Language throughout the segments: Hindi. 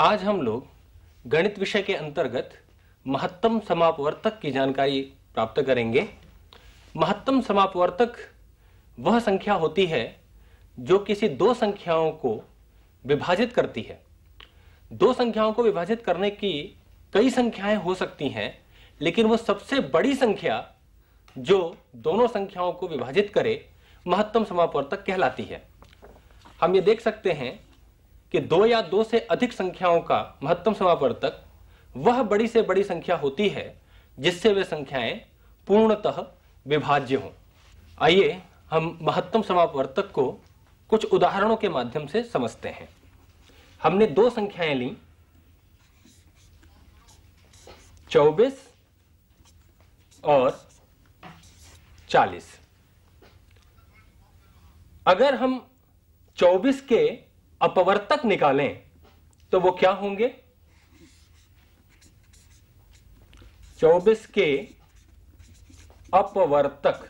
आज हम लोग गणित विषय के अंतर्गत महत्तम समापवर्तक की जानकारी प्राप्त करेंगे महत्तम समापवर्तक वह संख्या होती है जो किसी दो संख्याओं को विभाजित करती है दो संख्याओं को विभाजित करने की कई संख्याएं हो सकती हैं लेकिन वो सबसे बड़ी संख्या जो दोनों संख्याओं को विभाजित करे महत्तम समापवर्तक कहलाती है हम ये देख सकते हैं कि दो या दो से अधिक संख्याओं का महत्तम समापवर्तक वह बड़ी से बड़ी संख्या होती है जिससे वे संख्याएं पूर्णतः विभाज्य हों आइए हम महत्तम समापवर्तक को कुछ उदाहरणों के माध्यम से समझते हैं हमने दो संख्याएं ली चौबीस और चालीस अगर हम चौबीस के अपवर्तक निकालें तो वो क्या होंगे 24 के अपवर्तक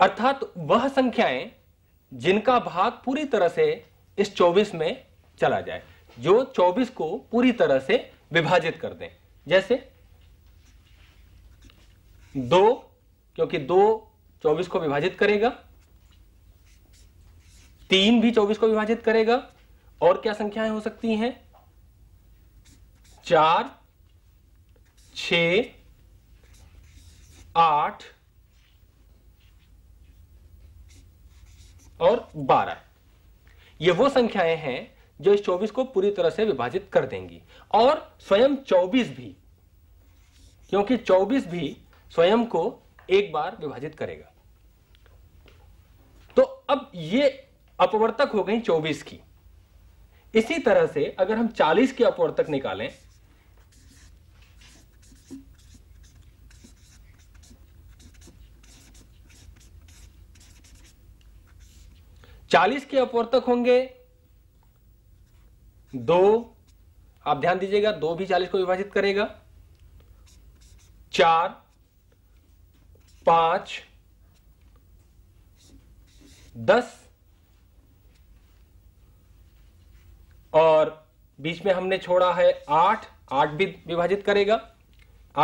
अर्थात वह संख्याएं जिनका भाग पूरी तरह से इस 24 में चला जाए जो 24 को पूरी तरह से विभाजित कर दें जैसे दो क्योंकि दो चौबीस को विभाजित करेगा तीन भी चौबीस को विभाजित करेगा और क्या संख्याएं हो सकती हैं चार छ आठ और बारह ये वो संख्याएं हैं जो इस चौबीस को पूरी तरह से विभाजित कर देंगी और स्वयं चौबीस भी क्योंकि चौबीस भी स्वयं को एक बार विभाजित करेगा तो अब ये अपवर्तक हो गई 24 की इसी तरह से अगर हम 40 के अपवर्तक निकालें चालीस के अपवर्तक होंगे दो आप ध्यान दीजिएगा दो भी चालीस को विभाजित करेगा चार पांच दस और बीच में हमने छोड़ा है आठ आठ भी विभाजित करेगा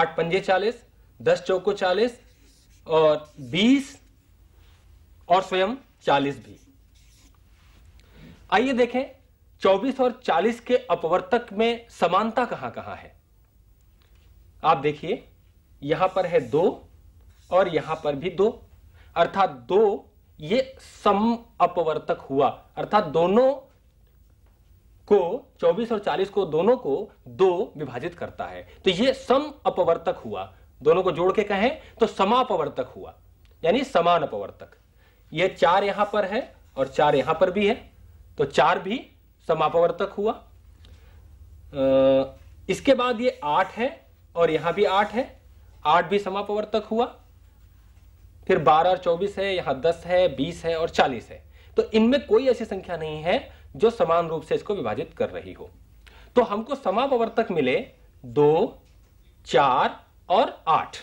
आठ पंजे चालीस दस चौको चालीस और बीस और स्वयं चालीस भी आइए देखें चौबीस और चालीस के अपवर्तक में समानता कहां कहां है आप देखिए यहां पर है दो और यहां पर भी दो अर्थात दो ये सम अपवर्तक हुआ अर्थात दोनों को 24 और 40 को दोनों को दो विभाजित करता है तो ये सम अपवर्तक हुआ दोनों को जोड़ के कहें तो समापवर्तक हुआ यानी समान अपवर्तक ये चार यहां पर है और चार यहां पर भी है तो चार भी समापवर्तक हुआ इसके बाद ये आठ है और यहां भी आठ है आठ भी समापवर्तक हुआ फिर 12 और 24 है यहां 10 है 20 है और 40 है तो इनमें कोई ऐसी संख्या नहीं है जो समान रूप से इसको विभाजित कर रही हो तो हमको समापवर्तक मिले दो चार और आठ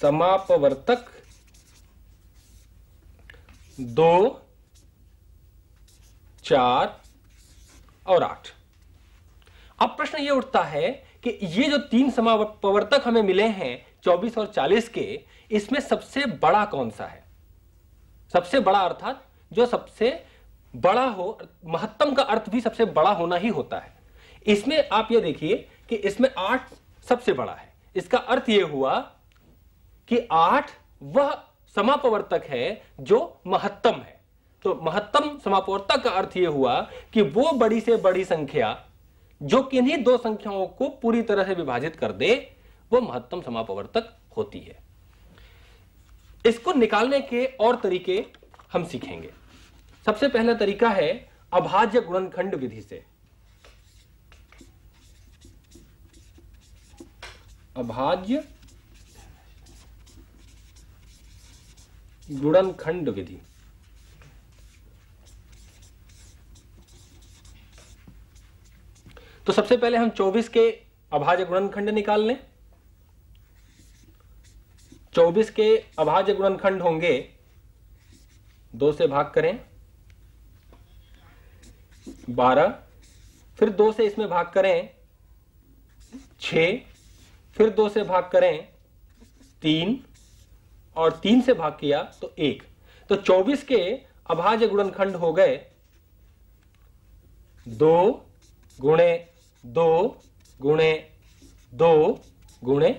समापवर्तक दो चार और आठ अब प्रश्न यह उठता है कि ये जो तीन समावर्तक हमें मिले हैं 24 और 40 के इसमें सबसे बड़ा कौन सा है सबसे बड़ा अर्थात जो सबसे बड़ा हो महत्तम का अर्थ भी सबसे बड़ा होना ही होता है इसमें आप ये देखिए कि इसमें आठ सबसे बड़ा है इसका अर्थ यह हुआ कि आठ वह समापवर्तक है जो महत्तम है तो महत्तम समापवर्तक का अर्थ यह हुआ कि वो बड़ी से बड़ी संख्या जो किन्हीं दो संख्याओं को पूरी तरह से विभाजित कर दे वो महत्तम समापवर्तक होती है इसको निकालने के और तरीके हम सीखेंगे सबसे पहला तरीका है अभाज्य गुणनखंड विधि से अभाज्य गुणनखंड विधि तो सबसे पहले हम 24 के अभाज्य गुणनखंड निकाल लें 24 के अभाज्य गुणनखंड होंगे दो से भाग करें बारह फिर दो से इसमें भाग करें छ फिर दो से भाग करें तीन और तीन से भाग किया तो एक तो चौबीस के अभाज्य गुणनखंड हो गए दो गुणे दो गुणे दो गुणे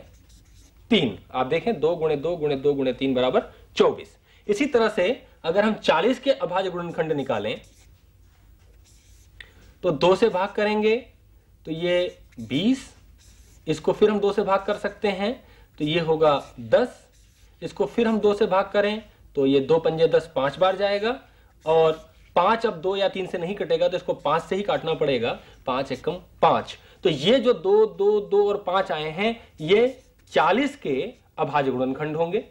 तीन आप देखें दो गुणे दो गुणे दो गुणे तीन बराबर चौबीस इसी तरह से अगर हम चालीस के अभाज्य गुणनखंड निकालें तो दो से भाग करेंगे तो ये बीस इसको फिर हम दो से भाग कर सकते हैं तो ये होगा दस इसको फिर हम दो से भाग करें तो ये दो पंजे दस पांच बार जाएगा और पांच अब दो या तीन से नहीं कटेगा तो इसको पांच से ही काटना पड़ेगा पांच एकम पांच तो ये जो दो दो दो और पांच आए हैं ये चालीस के अभाज्य गुणनखंड होंगे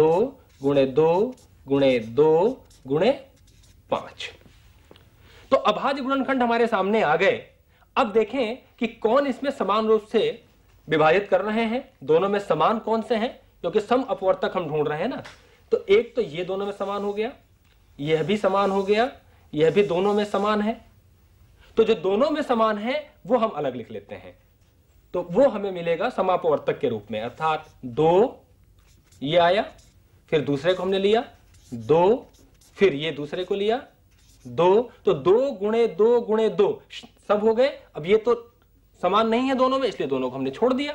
दो गुणे दो गुणे दो गुणे पांच तो अभाज्य गुणनखंड हमारे सामने आ गए अब देखें कि कौन इसमें समान रूप से विभाजित कर रहे हैं दोनों में समान कौन से हैं क्योंकि सम अपवर्तक हम ढूंढ रहे हैं ना तो एक तो ये दोनों में समान हो गया यह भी समान हो गया यह भी दोनों में समान है तो जो दोनों में समान है वो हम अलग लिख लेते हैं तो वो हमें मिलेगा समापवर्तक के रूप में अर्थात दो ये आया फिर दूसरे को हमने लिया दो फिर ये दूसरे को लिया दो तो दो गुणे दो गुणे दो सब हो गए अब ये तो समान नहीं है दोनों में इसलिए दोनों को हमने छोड़ दिया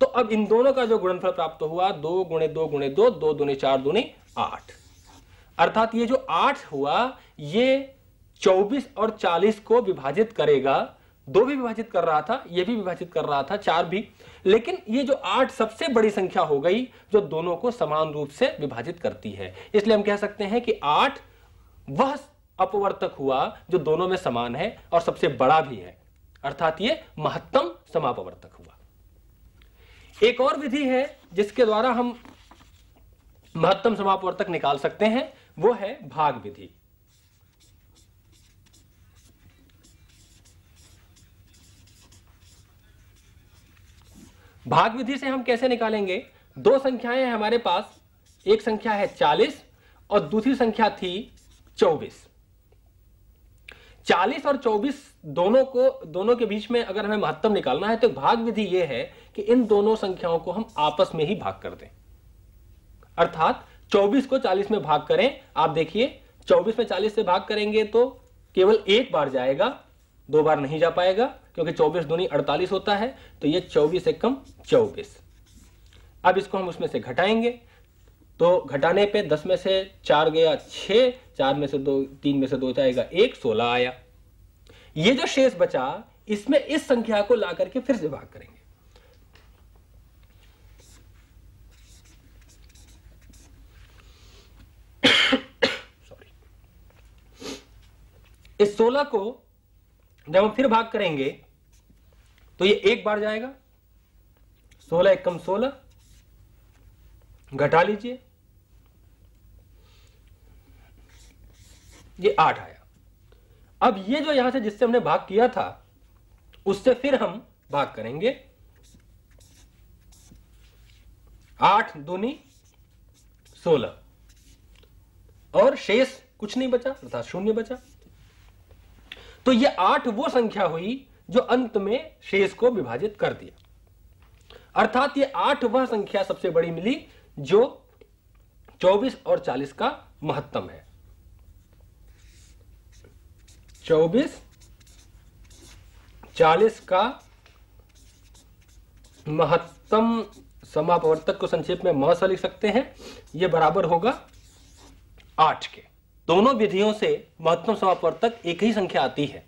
तो अब इन दोनों का जो गुणनफल प्राप्त हुआ दो गुणे दो गुणे दो दो दूनी चार दूनी आठ अर्थात ये जो आठ हुआ ये चौबीस और चालीस को विभाजित करेगा दो भी विभाजित कर रहा था ये भी विभाजित कर रहा था चार भी लेकिन ये जो आठ सबसे बड़ी संख्या हो गई जो दोनों को समान रूप से विभाजित करती है इसलिए हम कह सकते हैं कि आठ वह अपवर्तक हुआ जो दोनों में समान है और सबसे बड़ा भी है अर्थात ये महत्तम समापवर्तक हुआ एक और विधि है जिसके द्वारा हम महत्तम समापवर्तक निकाल सकते हैं वो है भाग विधि भाग विधि से हम कैसे निकालेंगे दो संख्याएं हैं हमारे पास एक संख्या है चालीस और दूसरी संख्या थी चौबीस चालीस और चौबीस दोनों को दोनों के बीच में अगर हमें महत्तम निकालना है तो भाग विधि यह है कि इन दोनों संख्याओं को हम आपस में ही भाग कर दें अर्थात 24 को 40 में भाग करें आप देखिए 24 में 40 से भाग करेंगे तो केवल एक बार जाएगा दो बार नहीं जा पाएगा क्योंकि 24 दूनी 48 होता है तो ये 24 एक कम 24 अब इसको हम उसमें से घटाएंगे तो घटाने पे 10 में से चार गया छह चार में से दो तीन में से दो जाएगा एक सोलह आया ये जो शेष बचा इसमें इस संख्या को ला करके फिर से भाग करेंगे इस 16 को जब हम फिर भाग करेंगे तो ये एक बार जाएगा 16 कम सोलह घटा लीजिए ये आठ आया अब ये जो यहां से जिससे हमने भाग किया था उससे फिर हम भाग करेंगे आठ दूनी सोलह और शेष कुछ नहीं बचा अर्थात शून्य बचा तो ये आठ वो संख्या हुई जो अंत में शेष को विभाजित कर दिया अर्थात ये आठ वह संख्या सबसे बड़ी मिली जो 24 और 40 का महत्तम है 24 40 का महत्तम समापवर्तक को संक्षेप में मह लिख सकते हैं यह बराबर होगा आठ के दोनों विधियों से महत्तम समापर तक एक ही संख्या आती है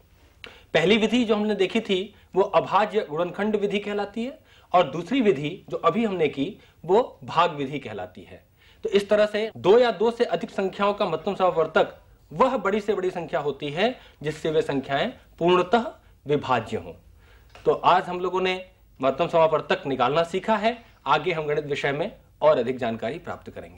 पहली विधि जो हमने देखी थी वो अभाज्य गुणनखंड विधि कहलाती है और दूसरी विधि जो अभी हमने की वो भाग विधि कहलाती है तो इस तरह से दो या दो से अधिक संख्याओं का महत्तम समावर्तक वह बड़ी से बड़ी संख्या होती है जिससे वे संख्याएं पूर्णतः विभाज्य हों तो आज हम लोगों ने महत्तम समावर्तक निकालना सीखा है आगे हम गणित विषय में और अधिक जानकारी प्राप्त करेंगे